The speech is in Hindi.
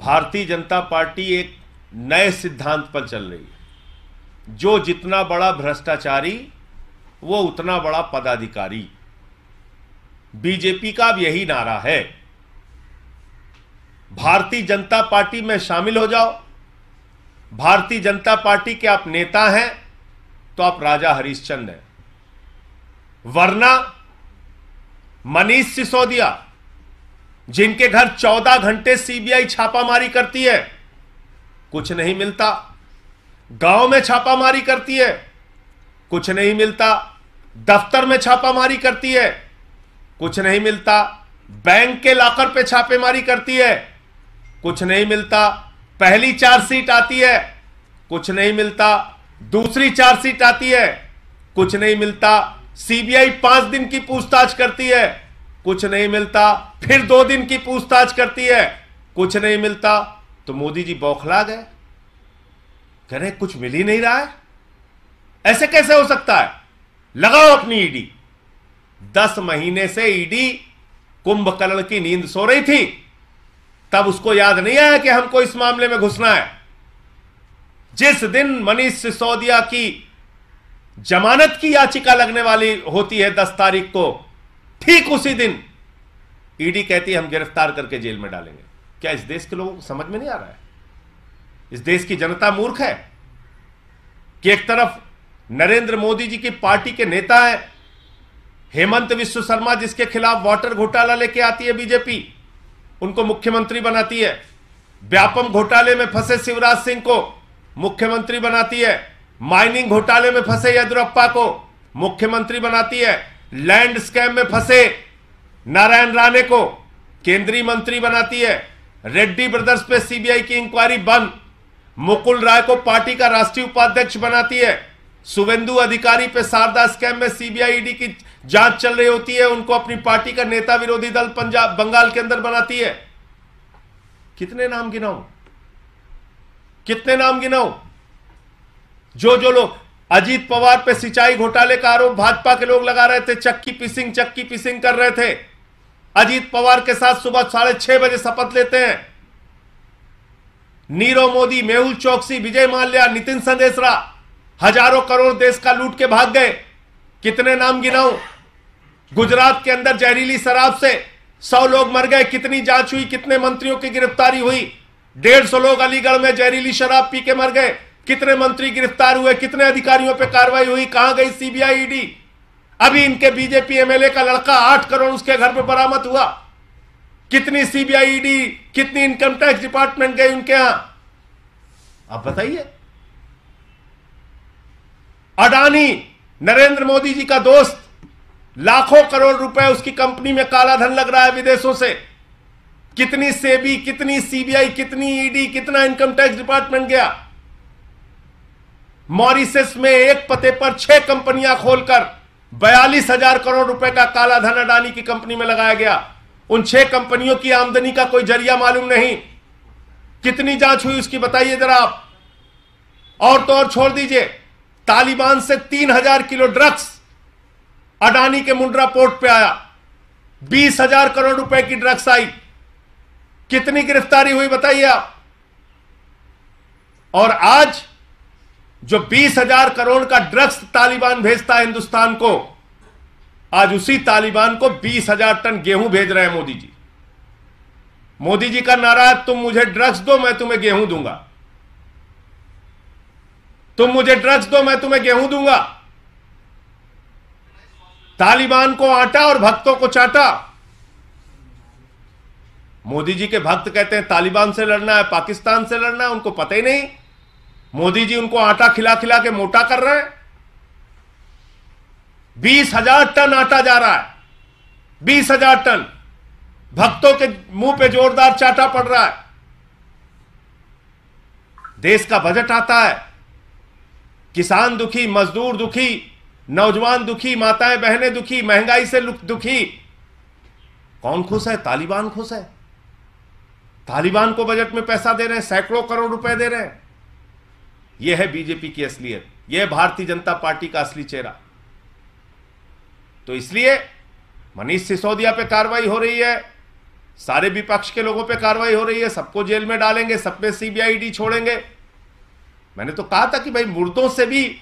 भारतीय जनता पार्टी एक नए सिद्धांत पर चल रही है जो जितना बड़ा भ्रष्टाचारी वो उतना बड़ा पदाधिकारी बीजेपी का अब यही नारा है भारतीय जनता पार्टी में शामिल हो जाओ भारतीय जनता पार्टी के आप नेता हैं तो आप राजा हरिश्चंद्र हैं वरना मनीष सिसोदिया जिनके घर चौदह घंटे सीबीआई छापामारी करती है कुछ नहीं मिलता गांव में छापामारी करती है कुछ नहीं मिलता दफ्तर में छापामारी करती है कुछ नहीं मिलता बैंक के लॉकर पे छापेमारी करती है कुछ नहीं मिलता पहली चार्जशीट आती है कुछ नहीं मिलता दूसरी चार्जशीट आती है कुछ नहीं मिलता सीबीआई पांच दिन की पूछताछ करती है कुछ नहीं मिलता फिर दो दिन की पूछताछ करती है कुछ नहीं मिलता तो मोदी जी बौखला गए कह रहे कुछ मिल ही नहीं रहा है ऐसे कैसे हो सकता है लगाओ अपनी ईडी e दस महीने से ईडी e कुंभकर्ण की नींद सो रही थी तब उसको याद नहीं आया कि हमको इस मामले में घुसना है जिस दिन मनीष सिसोदिया की जमानत की याचिका लगने वाली होती है दस तारीख को ठीक उसी दिन ईडी कहती है हम गिरफ्तार करके जेल में डालेंगे क्या इस देश के लोगों को समझ में नहीं आ रहा है इस देश की जनता मूर्ख है कि एक तरफ नरेंद्र मोदी जी की पार्टी के नेता है हेमंत विश्व शर्मा जिसके खिलाफ वाटर घोटाला लेके आती है बीजेपी उनको मुख्यमंत्री बनाती है व्यापम घोटाले में फंसे शिवराज सिंह को मुख्यमंत्री बनाती है माइनिंग घोटाले में फंसे येदुरप्पा को मुख्यमंत्री बनाती है लैंड स्कैम में फंसे नारायण राणे को केंद्रीय मंत्री बनाती है रेड्डी ब्रदर्स पे सीबीआई की इंक्वायरी बंद मुकुल राय को पार्टी का राष्ट्रीय उपाध्यक्ष बनाती है सुवेंदु अधिकारी पे शारदा स्कैम में सीबीआई ईडी की जांच चल रही होती है उनको अपनी पार्टी का नेता विरोधी दल पंजाब बंगाल के अंदर बनाती है कितने नाम गिनाऊ कितने नाम गिनाऊ जो जो लोग अजीत पवार पे सिंचाई घोटाले का आरोप भाजपा के लोग लगा रहे थे चक्की पिसिंग चक्की पिसिंग कर रहे थे अजीत पवार के साथ सुबह साढ़े छह बजे शपथ लेते हैं नीरव मोदी मेहुल चौकसी विजय माल्या नितिन संदेशरा हजारों करोड़ देश का लूट के भाग गए कितने नाम गिनाऊं गुजरात के अंदर जहरीली शराब से सौ लोग मर गए कितनी जांच हुई कितने मंत्रियों की गिरफ्तारी हुई डेढ़ सौ लोग अलीगढ़ में जहरीली शराब पी के मर गए कितने मंत्री गिरफ्तार हुए कितने अधिकारियों पे कार्रवाई हुई कहां गई सीबीआई ईडी e अभी इनके बीजेपी एमएलए का लड़का आठ करोड़ उसके घर पर बरामद हुआ कितनी सीबीआई ईडी e कितनी इनकम टैक्स डिपार्टमेंट गई उनके यहां आप बताइए अडानी नरेंद्र मोदी जी का दोस्त लाखों करोड़ रुपए उसकी कंपनी में काला धन लग रहा है विदेशों से कितनी सेबी कितनी सीबीआई कितनी ईडी e कितना इनकम टैक्स डिपार्टमेंट गया मॉरिसस में एक पते पर छह कंपनियां खोलकर बयालीस हजार करोड़ रुपए का काला धन अडानी की कंपनी में लगाया गया उन छह कंपनियों की आमदनी का कोई जरिया मालूम नहीं कितनी जांच हुई उसकी बताइए जरा आप और तो और छोड़ दीजिए तालिबान से तीन हजार किलो ड्रग्स अडानी के मुंड्रा पोर्ट पे आया बीस हजार करोड़ रुपए की ड्रग्स आई कितनी गिरफ्तारी हुई बताइए आप और आज जो बीस हजार करोड़ का ड्रग्स तालिबान भेजता है हिंदुस्तान को आज उसी तालिबान को बीस हजार टन गेहूं भेज रहे हैं मोदी जी मोदी जी का नारा तुम मुझे ड्रग्स दो मैं तुम्हें गेहूं दूंगा तुम मुझे ड्रग्स दो मैं तुम्हें गेहूं दूंगा तालिबान को आटा और भक्तों को चाटा मोदी जी के भक्त कहते हैं तालिबान से लड़ना है पाकिस्तान से लड़ना है उनको पता ही नहीं मोदी जी उनको आटा खिला खिला के मोटा कर रहे हैं बीस हजार टन आटा जा रहा है बीस हजार टन भक्तों के मुंह पे जोरदार चाटा पड़ रहा है देश का बजट आता है किसान दुखी मजदूर दुखी नौजवान दुखी माताएं बहनें दुखी महंगाई से दुखी कौन खुश है तालिबान खुश है तालिबान को बजट में पैसा दे रहे हैं सैकड़ों करोड़ रुपए दे रहे हैं यह है बीजेपी की असलियत यह भारतीय जनता पार्टी का असली चेहरा तो इसलिए मनीष सिसोदिया पे कार्रवाई हो रही है सारे विपक्ष के लोगों पे कार्रवाई हो रही है सबको जेल में डालेंगे सब पे सीबीआईडी छोड़ेंगे मैंने तो कहा था कि भाई मुर्दों से भी